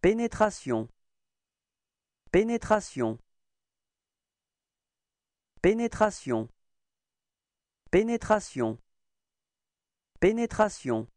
Pénétration Pénétration Pénétration Pénétration Pénétration